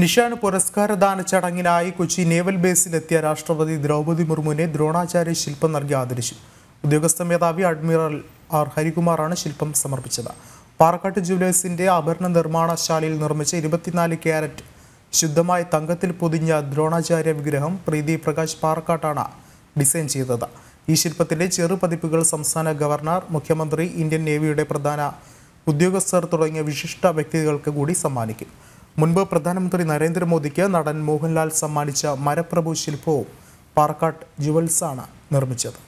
നിഷാൻ പുരസ്കാരദാന ചടങ്ങിനായി കൊച്ചി നേവൽ ബേസിലെത്തിയ രാഷ്ട്രപതി ദ്രൗപദി മുർമുവിനെ ദ്രോണാചാര്യ ശില്പം നൽകി ആദരിച്ചു ഉദ്യോഗസ്ഥ മേധാവി അഡ്മിറൽ ആർ ഹരികുമാറാണ് ശില്പം സമർപ്പിച്ചത് പാറക്കാട്ട് ജുവലേഴ്സിന്റെ ആഭരണ നിർമ്മാണശാലയിൽ നിർമ്മിച്ച ഇരുപത്തിനാല് ക്യാരറ്റ് ശുദ്ധമായ തങ്കത്തിൽ പൊതിഞ്ഞ ദ്രോണാചാര്യ വിഗ്രഹം പ്രീതി പ്രകാശ് പാറക്കാട്ടാണ് ഡിസൈൻ ചെയ്തത് ഈ ശില്പത്തിന്റെ ചെറുപതിപ്പുകൾ സംസ്ഥാന ഗവർണർ മുഖ്യമന്ത്രി ഇന്ത്യൻ നേവിയുടെ പ്രധാന ഉദ്യോഗസ്ഥർ തുടങ്ങിയ വിശിഷ്ട വ്യക്തികൾക്ക് കൂടി സമ്മാനിക്കും മുൻപ് പ്രധാനമന്ത്രി നരേന്ദ്രമോദിക്ക് നടൻ മോഹൻലാൽ സമ്മാനിച്ച മരപ്രഭു ശില്പവും പാർക്കാട്ട് ജുവൽസാണ് നിർമ്മിച്ചത്